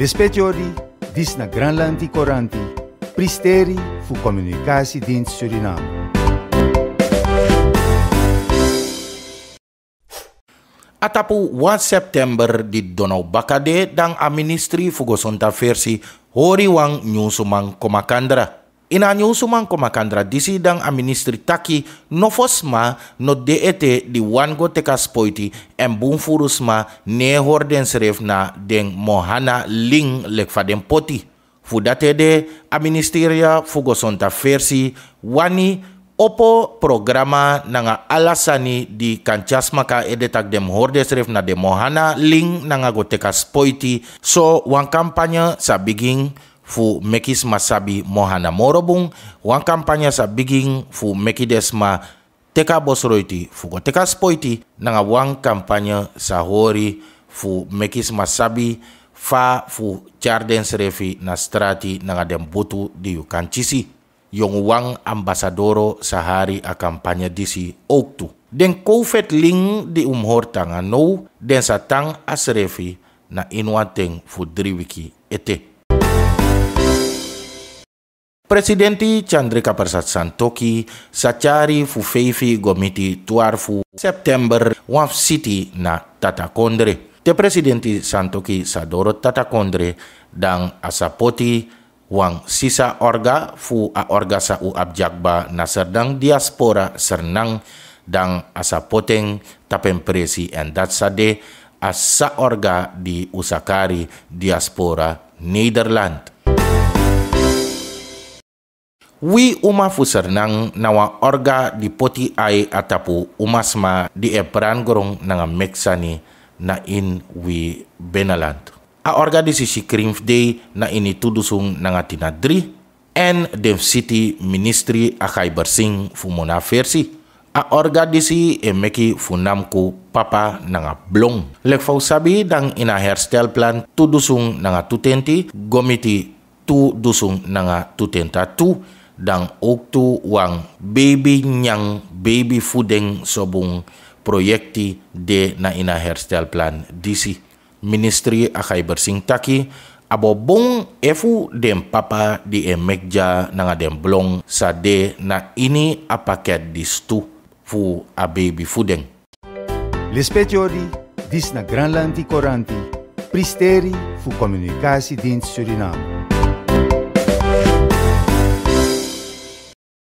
L'ispettori dis na Granlanti Coranti, pristeri fu communicatie din Suriname. Atapu 1 September di Donau Bakade dang a Ministri Fugosonta Versi Horiwang Nyusumang Komakandra. Inanyo sumangko makandra disidang dang aministri taki no fosma no DET di wango tekas poiti en furusma ne horden seref den mohana ling lekfa den poti. Fudate de ministeria fugo versi wani opo programa nanga alasani di kancas maka edetak dem horde serif na dem mohana ling nanga go tekas poiti so wan kampanye sa biging fu mekisma sabi mohana morobung wan kampanya sa biging fu mekidesma teka bosroiti fu go teka spoiti nanga wan kampanya sa hori fu mekisma sabi fa fu jarden refi na strati nanga dem butu di kancisi yong wan ambasadoro sahari a kampanya disi oktu den kofet ling di tanga no den satang asrefi na inwateng fu driwiki ete Presidenti Chandrika Persat Santoki sacari fufeifi gomiti tuarfu September waf city na tata kondre. Te Presidenti Santoki sadoro tata kondre dan asapoti wang sisa orga fu a orga sa u abjakba na serdang diaspora sernang dan asapoteng tapen presi endat sade asa orga di usakari diaspora Nederland wi uma fuser nang nawa orga di poti ai atapu umasma di eperan gorong nang meksani na in wi benalant. A orga di sisi krimf day na ini tudusung nanga tinadri en dev city ministry akai bersing fumona versi. A orga di si emeki funamku papa nanga blong. Lek fau sabi dang ina herstel plan tudusung nanga tutenti gomiti tu dusung nanga tutenta tu Dang ook tu wang baby nyang baby fooding sobung proyekti de na ina plan disi ministry akai bersingtaki abobong efu dem papa di emekja nanga dem blong sa de na ini apaket distu fu a baby fudeng. L'espetiori dis na Granlandi Coranti, pristeri fu komunikasi din Suriname.